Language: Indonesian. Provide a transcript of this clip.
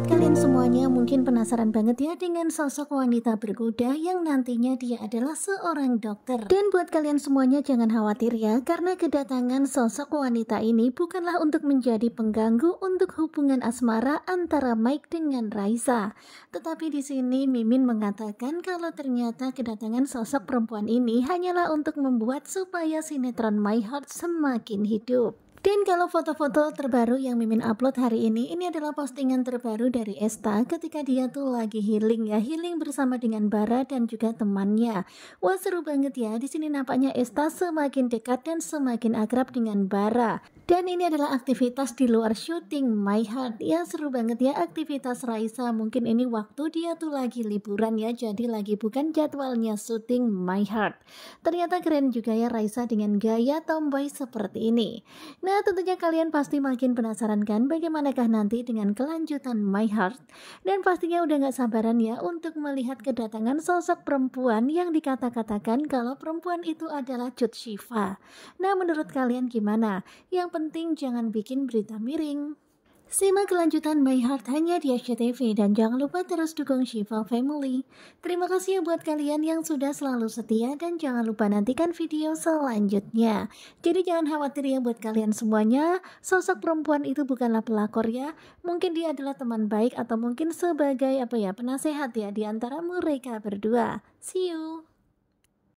Buat kalian semuanya mungkin penasaran banget ya dengan sosok wanita berkuda yang nantinya dia adalah seorang dokter. Dan buat kalian semuanya jangan khawatir ya karena kedatangan sosok wanita ini bukanlah untuk menjadi pengganggu untuk hubungan asmara antara Mike dengan Raisa. Tetapi di sini Mimin mengatakan kalau ternyata kedatangan sosok perempuan ini hanyalah untuk membuat supaya sinetron My Heart semakin hidup. Dan kalau foto-foto terbaru yang Mimin upload hari ini, ini adalah postingan terbaru dari Esta ketika dia tuh lagi healing ya, healing bersama dengan Bara dan juga temannya. Wah seru banget ya, di sini nampaknya Esta semakin dekat dan semakin akrab dengan Bara. Dan ini adalah aktivitas di luar syuting My Heart. Ya seru banget ya aktivitas Raisa. Mungkin ini waktu dia tuh lagi liburan ya. Jadi lagi bukan jadwalnya syuting My Heart. Ternyata keren juga ya Raisa dengan gaya tomboy seperti ini. Nah Nah, tentunya kalian pasti makin penasaran kan bagaimanakah nanti dengan kelanjutan My Heart? Dan pastinya udah gak sabaran ya untuk melihat kedatangan sosok perempuan yang dikata-katakan kalau perempuan itu adalah Jud Shiva. Nah, menurut kalian gimana? Yang penting jangan bikin berita miring. Simak kelanjutan My Heart hanya di SCTV dan jangan lupa terus dukung Shiva Family. Terima kasih ya buat kalian yang sudah selalu setia dan jangan lupa nantikan video selanjutnya. Jadi jangan khawatir ya buat kalian semuanya, sosok perempuan itu bukanlah pelakor ya. Mungkin dia adalah teman baik atau mungkin sebagai apa ya penasehat ya di antara mereka berdua. See you.